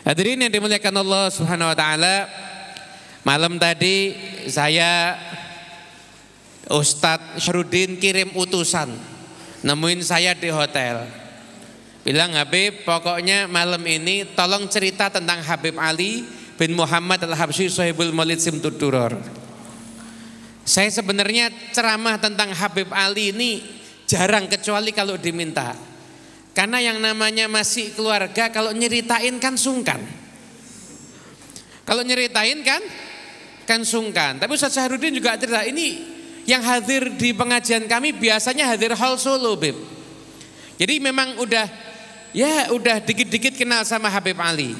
Hadirin yang dimuliakan Allah Subhanahu wa taala, malam tadi saya Ustadz Syarudin kirim utusan nemuin saya di hotel. Bilang Habib, pokoknya malam ini tolong cerita tentang Habib Ali bin Muhammad Al-Habsyi Sohibul Maulid Simtuduror. Saya sebenarnya ceramah tentang Habib Ali ini jarang kecuali kalau diminta. Karena yang namanya masih keluarga kalau nyeritain kan sungkan. Kalau nyeritain kan kan sungkan. Tapi Ustaz Syahrudin juga cerita ini yang hadir di pengajian kami biasanya hadir hal solo, Beb. Jadi memang udah ya udah dikit-dikit kenal sama Habib Ali.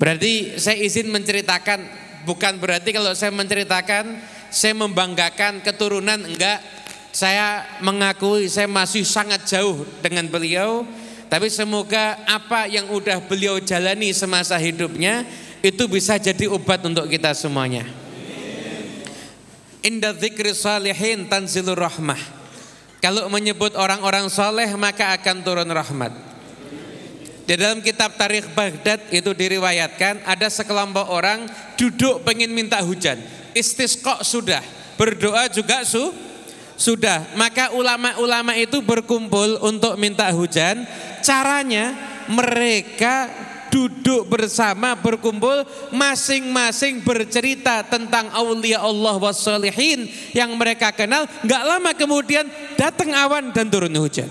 Berarti saya izin menceritakan bukan berarti kalau saya menceritakan saya membanggakan keturunan enggak saya mengakui saya masih sangat jauh dengan beliau, tapi semoga apa yang udah beliau jalani semasa hidupnya itu bisa jadi obat untuk kita semuanya. Inda dzikri salihin tanzilur rahmah. Kalau menyebut orang-orang soleh maka akan turun rahmat. Di dalam kitab Tarikh Baghdad itu diriwayatkan ada sekelompok orang duduk pengen minta hujan. Istisqa sudah, berdoa juga su sudah, maka ulama-ulama itu berkumpul untuk minta hujan. Caranya mereka duduk bersama berkumpul masing-masing bercerita tentang aulia Allah wassalihin yang mereka kenal. Gak lama kemudian datang awan dan turun hujan.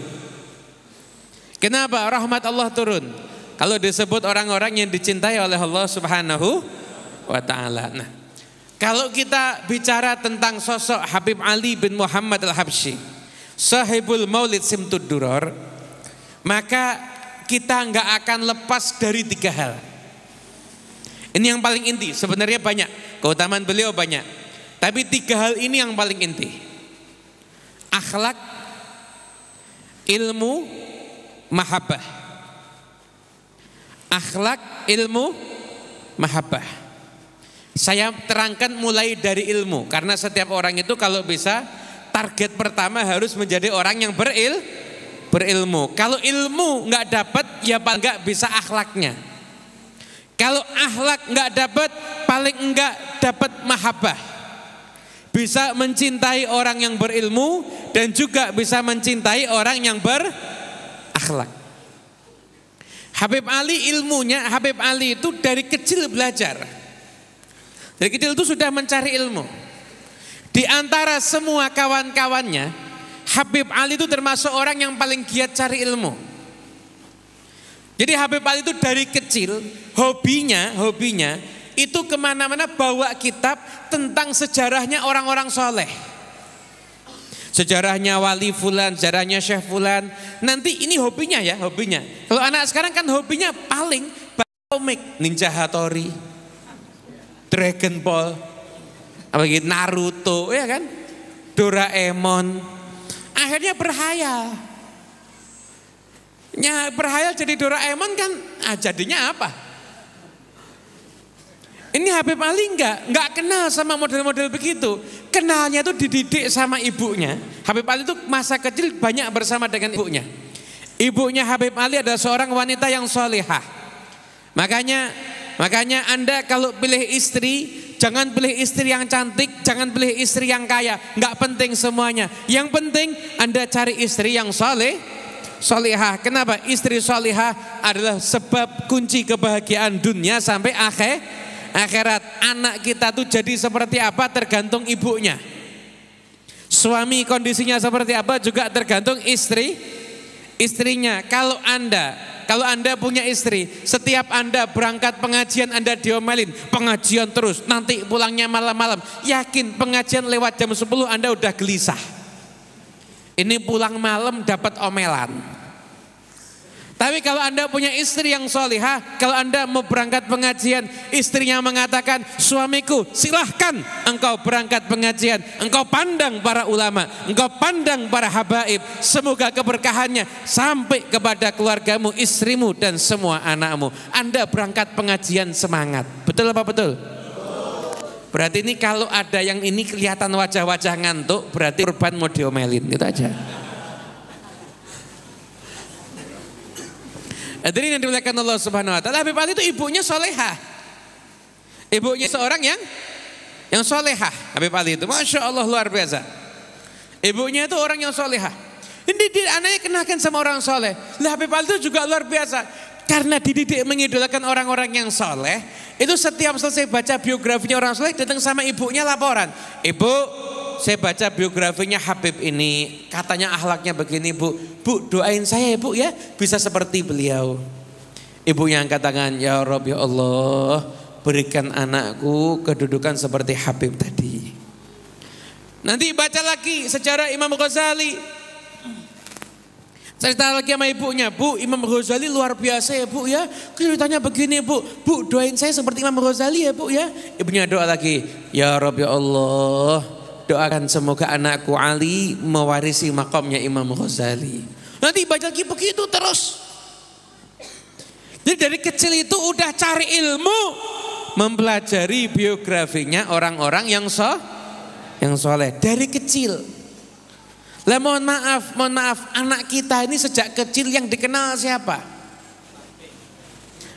Kenapa rahmat Allah turun? Kalau disebut orang-orang yang dicintai oleh Allah Subhanahu wa taala. Nah, kalau kita bicara tentang sosok Habib Ali bin Muhammad Al-Habsyi, sahibul maulid simtud duror, maka kita nggak akan lepas dari tiga hal. Ini yang paling inti, sebenarnya banyak, keutamaan beliau banyak. Tapi tiga hal ini yang paling inti. Akhlak, ilmu, mahabbah. Akhlak, ilmu, mahabbah. Saya terangkan mulai dari ilmu karena setiap orang itu kalau bisa target pertama harus menjadi orang yang beril berilmu. Kalau ilmu nggak dapat ya paling nggak bisa akhlaknya. Kalau akhlak nggak dapat paling nggak dapat mahabbah. Bisa mencintai orang yang berilmu dan juga bisa mencintai orang yang berakhlak. Habib Ali ilmunya Habib Ali itu dari kecil belajar. Dari kecil itu sudah mencari ilmu. Di antara semua kawan-kawannya, Habib Ali itu termasuk orang yang paling giat cari ilmu. Jadi Habib Ali itu dari kecil hobinya, hobinya itu kemana-mana bawa kitab tentang sejarahnya orang-orang soleh sejarahnya wali fulan, sejarahnya syekh fulan. Nanti ini hobinya ya, hobinya. Kalau anak sekarang kan hobinya paling komik, ninja hatori. Dragon Ball, apalagi Naruto, ya kan? Doraemon. Akhirnya berhayal. Ya, berhayal jadi Doraemon kan, ah, jadinya apa? Ini Habib Ali enggak, enggak kenal sama model-model begitu. Kenalnya itu dididik sama ibunya. Habib Ali itu masa kecil banyak bersama dengan ibunya. Ibunya Habib Ali adalah seorang wanita yang solehah. Makanya Makanya Anda kalau pilih istri, jangan pilih istri yang cantik, jangan pilih istri yang kaya. Enggak penting semuanya. Yang penting Anda cari istri yang soleh, salihah. Kenapa? Istri salihah adalah sebab kunci kebahagiaan dunia sampai akhir akhirat. Anak kita tuh jadi seperti apa tergantung ibunya. Suami kondisinya seperti apa juga tergantung istri istrinya. Kalau Anda kalau Anda punya istri, setiap Anda berangkat pengajian Anda diomelin, pengajian terus, nanti pulangnya malam-malam. Yakin pengajian lewat jam 10 Anda udah gelisah. Ini pulang malam dapat omelan. Tapi kalau Anda punya istri yang solihah, kalau Anda mau berangkat pengajian, istrinya mengatakan, suamiku silahkan engkau berangkat pengajian, engkau pandang para ulama, engkau pandang para habaib, semoga keberkahannya sampai kepada keluargamu, istrimu, dan semua anakmu. Anda berangkat pengajian semangat. Betul apa betul? Berarti ini kalau ada yang ini kelihatan wajah-wajah ngantuk, berarti urban mau diomelin, gitu aja. Hadirin yang dimuliakan Allah Subhanahu wa taala, Habib Ali itu ibunya salehah. Ibunya seorang yang yang salehah, Habib Ali itu Masya Allah luar biasa Ibunya itu orang yang salehah. Ini dia anaknya kenakan sama orang soleh Lah Habib Ali itu juga luar biasa Karena dididik mengidolakan orang-orang yang soleh Itu setiap selesai baca biografinya orang soleh Datang sama ibunya laporan Ibu saya baca biografinya Habib ini, katanya ahlaknya begini bu. Bu doain saya ya bu ya, bisa seperti beliau. Ibunya angkat tangan, ya Rabbi ya Allah, berikan anakku kedudukan seperti Habib tadi. Nanti baca lagi sejarah Imam Ghazali. Cerita lagi sama ibunya, Bu, Imam Ghazali luar biasa ya, Bu ya. Ceritanya begini, Bu. Bu, doain saya seperti Imam Ghazali ya, Bu ya. Ibunya doa lagi, ya Rabbi ya Allah, doakan semoga anakku Ali mewarisi makamnya Imam Ghazali. Nanti baca lagi begitu terus. Jadi dari kecil itu udah cari ilmu, mempelajari biografinya orang-orang yang so, yang soleh dari kecil. Lah mohon maaf, mohon maaf, anak kita ini sejak kecil yang dikenal siapa?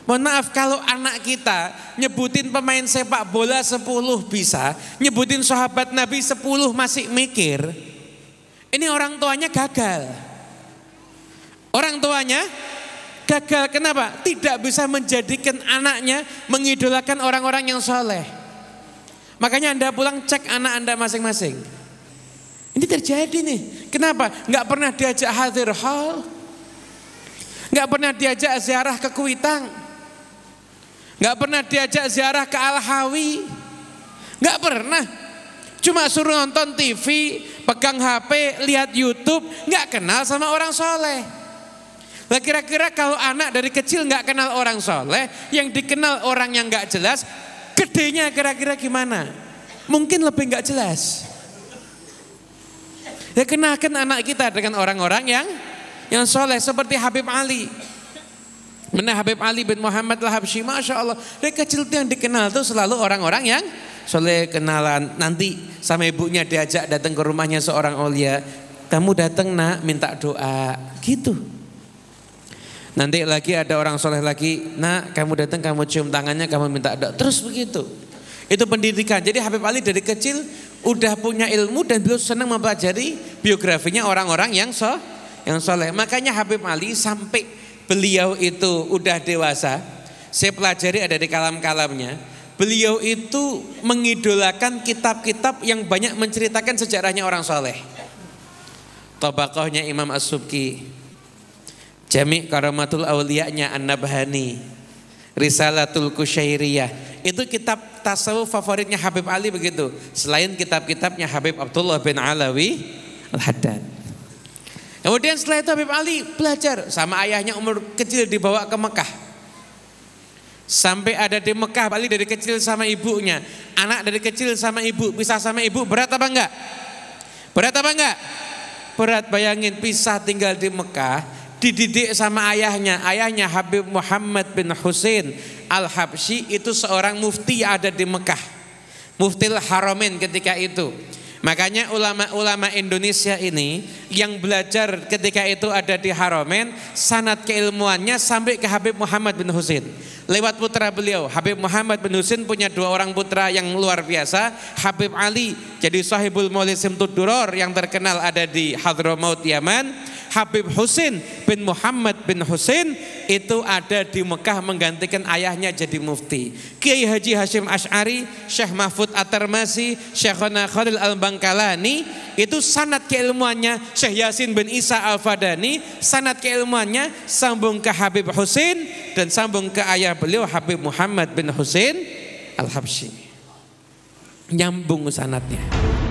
Mohon maaf kalau anak kita nyebutin pemain sepak bola 10 bisa, nyebutin sahabat Nabi 10 masih mikir. Ini orang tuanya gagal. Orang tuanya gagal kenapa? Tidak bisa menjadikan anaknya mengidolakan orang-orang yang soleh. Makanya Anda pulang cek anak Anda masing-masing. Ini terjadi nih. Kenapa? Nggak pernah diajak hadir hall Nggak pernah diajak ziarah ke Kuitang Gak pernah diajak ziarah ke Al-Hawi. Gak pernah. Cuma suruh nonton TV, pegang HP, lihat YouTube, Gak kenal sama orang soleh. Lah kira-kira kalau anak dari kecil gak kenal orang soleh, yang dikenal orang yang gak jelas, gedenya kira-kira gimana? Mungkin lebih gak jelas. Ya kenalkan anak kita dengan orang-orang yang yang soleh seperti Habib Ali. Mana Habib Ali bin Muhammad Habsyi, Masya Allah. Dari kecil itu yang dikenal tuh selalu orang-orang yang soleh kenalan. Nanti sama ibunya diajak datang ke rumahnya seorang olia. Kamu datang nak minta doa. Gitu. Nanti lagi ada orang soleh lagi. Nak kamu datang kamu cium tangannya kamu minta doa. Terus begitu. Itu pendidikan. Jadi Habib Ali dari kecil udah punya ilmu dan beliau senang mempelajari biografinya orang-orang yang soleh. Makanya Habib Ali sampai beliau itu udah dewasa, saya pelajari ada di kalam-kalamnya, beliau itu mengidolakan kitab-kitab yang banyak menceritakan sejarahnya orang soleh. Tobakohnya Imam As-Subki, Jami' Karamatul Awliya'nya An-Nabhani, Risalatul Kusyairiyah. Itu kitab tasawuf favoritnya Habib Ali begitu. Selain kitab-kitabnya Habib Abdullah bin Alawi Al-Haddad. Kemudian setelah itu Habib Ali belajar sama ayahnya umur kecil dibawa ke Mekah. Sampai ada di Mekah, Ali dari kecil sama ibunya. Anak dari kecil sama ibu, pisah sama ibu, berat apa enggak? Berat apa enggak? Berat bayangin pisah tinggal di Mekah, dididik sama ayahnya. Ayahnya Habib Muhammad bin Husin Al-Habsyi itu seorang mufti ada di Mekah. Muftil Haramin ketika itu. Makanya ulama-ulama Indonesia ini yang belajar ketika itu ada di Haromen, sanat keilmuannya sampai ke Habib Muhammad bin Husin. Lewat putra beliau, Habib Muhammad bin Husin punya dua orang putra yang luar biasa, Habib Ali, jadi sahibul Maulisim Tuduror yang terkenal ada di Hadramaut Yaman, Habib Husin bin Muhammad bin Husin itu ada di Mekah menggantikan ayahnya jadi mufti. Kiai Haji Hashim Ash'ari, Syekh Mahfud At-Tarmasi, Syekhona Khalil Al-Bangkalani, itu sanat keilmuannya Syekh Yasin bin Isa Al-Fadani, sanat keilmuannya sambung ke Habib Husin dan sambung ke ayah beliau Habib Muhammad bin Husin Al-Habsyi. Nyambung sanatnya.